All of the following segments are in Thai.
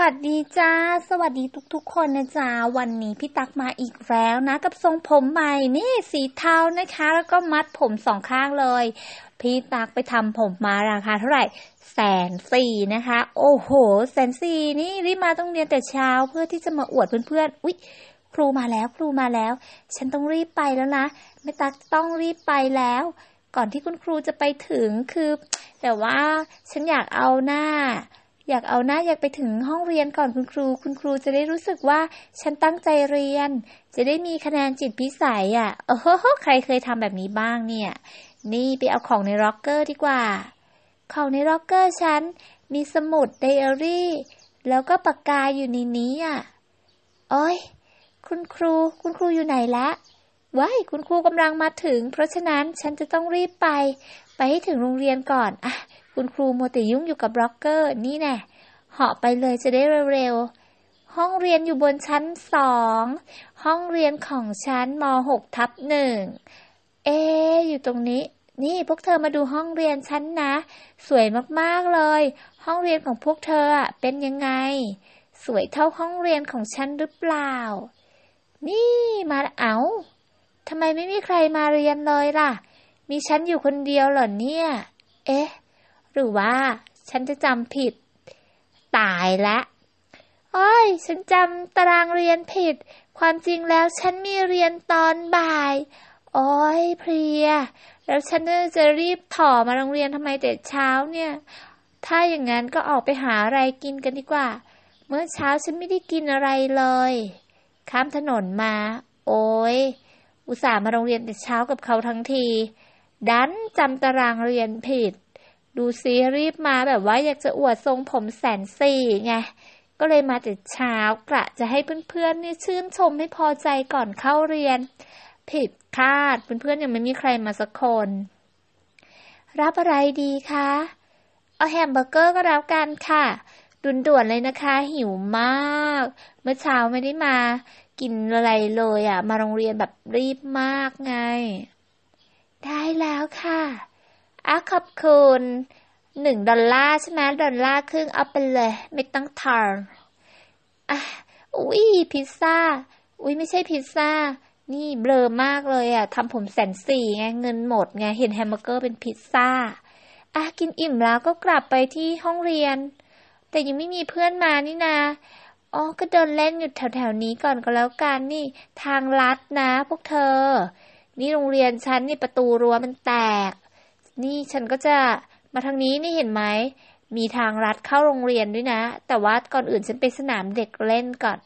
วัสดีจ้า สวัสดีทุกๆคนนะจ้าวันนี้ พี่ตักมาอีกแล้วนะ กับทรงผมใหม่นี่สีเทานะคะ แล้วก็มัดผมสองข้างเลย พี่ตักไปทำผมมาราคา เท่าไหร่แสนสี่นะคะ โอ้โหแสนสี่นี่รีบมาต้องเรียนแต่เช้าเพื่อที่จะมาอวดเพื่อนๆอุ๊ยครูมาแล้วครูมาแล้ว ฉันต้องรีบไปแล้วนะไม่ตักต้องรีบไปแล้วก่อนที่คุณครูจะไปถึงคือแต่ว่าฉันอยากเอาหน้าอยากเอาหน้า อยากไปถึงห้องเรียนก่อนคุณครู คุณครูจะได้รู้สึกว่าฉันตั้งใจเรียน จะได้มีคะแนนจิตพิสัยอะ่ะโอ้โหใครเคยทำแบบนี้บ้างเนี่ย นี่ไปเอาของในร็อกเกอร์ดีกว่า ของในร็อกเกอร์ฉัน มีสมุดไดอารี่แล้วก็ปากกาอยู่ในนี้อ่ะโอ้ย คุณครูคุณครูอยู่ไหนละว้ายคุณครูกำลังมาถึง เพราะฉะนั้นฉันจะต้องรีบไป ไปให้ถึงโรงเรียนก่อนอ่ะคุณครูมัวแต่ยุ่งอยู่กับบล็อกเกอร์ นี่แน่เหาะไปเลยจะได้เร็วๆ ห้องเรียนอยู่บนชั้นสอง ห้องเรียนของชั้นม .6 ทับหนึ่ง เอ๊อยู่ตรงนี้ นี่พวกเธอมาดูห้องเรียนชั้นนะ สวยมากๆเลย ห้องเรียนของพวกเธอเป็นยังไง สวยเท่าห้องเรียนของฉันหรือเปล่า นี่มาเอาทำไมไม่มีใครมาเรียนเลยล่ะ มีฉันอยู่คนเดียวเหรอเนี่ย เอ๊ะหรือว่าฉันจะจำผิด ตายละโอ้ย ฉันจำตารางเรียนผิด ความจริงแล้วฉันมีเรียนตอนบ่าย โอ้ยเพลีย แล้วฉันจะรีบถ่อมาโรงเรียนทำไมแต่เช้าเนี่ย ถ้าอย่างนั้นก็ออกไปหาอะไรกินกันดีกว่า เมื่อเช้าฉันไม่ได้กินอะไรเลย ข้ามถนนมา โอ้ย อุตส่าห์มาโรงเรียนแต่เช้ากับเขาทั้งที ดันจำตารางเรียนผิดดูซีรี์มาแบบว่าอยากจะอวดทรงผมแสนสี่ไงก็เลยมาแต่เช้ากะจะให้เพื่อนๆ นี่ชื่นชมให้พอใจก่อนเข้าเรียน ผิดคาดเพื่อนๆ ยังไม่มีใครมาสักคน รับอะไรดีคะ เอาแฮมเบอร์เกอร์ก็รับกันค่ะด่วนๆ เลยนะคะ หิวมาก เมื่อเช้าไม่ได้มากินอะไรเลยอะ่ะมาโรงเรียนแบบรีบมากไงอบคุณหนึ่งดอลลาร์ใช่ไหมดอลลาร์ครึ่งเอาไปเลย ไม่ต้องทอนอ่ะอุ้ยพิซซ่าอุ้ยไม่ใช่พิซซ่านี่เบลอมากเลยอ่ะทำผมแสนสี่ไงเงินหมดไงเห็นแฮมเบอร์เกอร์เป็นพิซซ่าอ่ะกินอิ่มแล้วก็กลับไปที่ห้องเรียน แต่ยังไม่มีเพื่อนมานี่นาอ๋อก็เดินเล่นอยู่แถวๆนี้ก่อนก็แล้วกันนี่ทางลัดนะ พวกเธอ นี่โรงเรียนฉันนี่ประตูรั้วมันแตกนี่ฉันก็จะมาทางนี้นี่เห็นไหม มีทางรัดเข้าโรงเรียนด้วยนะ แต่ว่าก่อนอื่นฉันไปสนามเด็กเล่นก่อน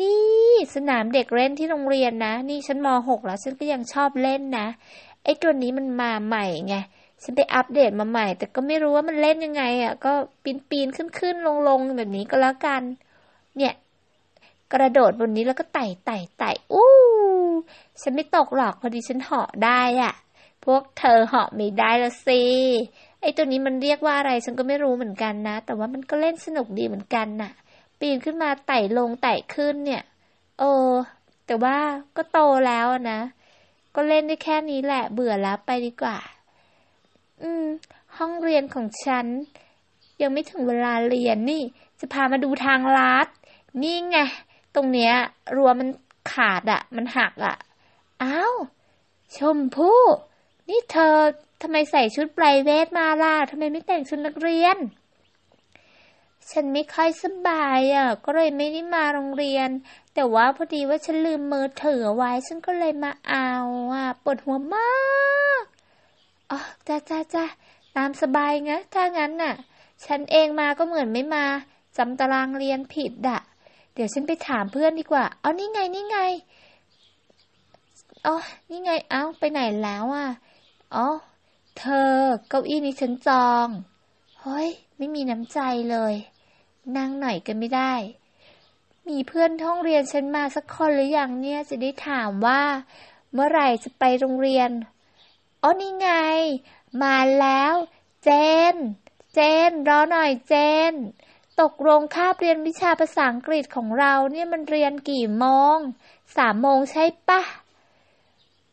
นี่สนามเด็กเล่นที่โรงเรียนนะ นี่ฉันมหกแล้วฉันก็ยังชอบเล่นนะ ไอ้ตัวนี้มันมาใหม่ไง ฉันไปอัปเดตมาใหม่ แต่ก็ไม่รู้ว่ามันเล่นยังไงอะ่ะ ก็ปีนปีนขึ้นขึ้นลงลงแบบนี้ก็แล้วกัน เนี่ยกระโดดบนนี้แล้วก็ไต่ไต่ไต่อู้ฉันไม่ตกหรอกพอดีฉันเหาะได้อะ่ะพวกเธอเหาะไม่ได้ละสิไอ้ตัวนี้มันเรียกว่าอะไรฉันก็ไม่รู้เหมือนกันนะ แต่ว่ามันก็เล่นสนุกดีเหมือนกันน่ะ ปีนขึ้นมาไต่ลงไต่ขึ้นเนี่ย โอ้แต่ว่าก็โตแล้วนะ ก็เล่นได้แค่นี้แหละ เบื่อแล้วไปดีกว่า อืม ห้องเรียนของฉัน ยังไม่ถึงเวลาเรียนนี่ จะพามาดูทางลัด นี่ไงตรงเนี้ยรั้วมันขาดอะ่ะ มันหักอะ่ะอ้าวชมพู่นี่เธอทำไมใส่ชุดไพรเวทมาล่ะทำไมไม่แต่งชุดนักเรียน ฉันไม่ค่อยสบายอ่ะ ก็เลยไม่ได้มาโรงเรียน แต่ว่าพอดีว่าฉันลืมมือถือไว้ ฉันก็เลยมาเอาอ่ะปวดหัวมากอ๋อจ้าจ้าจ้าตามสบายงะถ้างั้นน่ะ ฉันเองมาก็เหมือนไม่มาจำตารางเรียนผิดอะเดี๋ยวฉันไปถามเพื่อนดีกว่า เอานี่ไงนี่ไงอ๋อนี่ไงเอาไปไหนแล้วอ่ะอ๋อ เธอเก้าอี้นี้ฉันจอง เฮ้ย ไม่มีน้ำใจเลย นั่งหน่อยกันไม่ได้ มีเพื่อนท่องเรียนฉันมาสักคนหรืออยังเนี่ยจะได้ถามว่า เมื่อไหร่จะไปโรงเรียน อ๋อ นี่ไง มาแล้ว เจน เจนรอหน่อย เจน ตกลงคาบเรียนวิชาภาษาอังกฤษของเราเนี่ยมันเรียนกี่โมงสามโมงใช่ปะ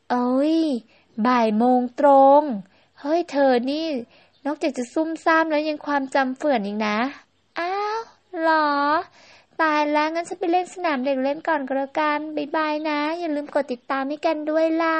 เอ้ยบ่ายโมงตรง เฮ้ยเธอนี่ นอกจากจะซุ่มซ่ามแล้วยังความจำเฟื่อนอีกนะ อ้าวหรอ ตายแล้ว งั้นฉันไปเล่นสนามเด็กเล่นก่อนก็แล้วกัน บ๊ายบายนะ อย่าลืมกดติดตามให้กันด้วยล่ะ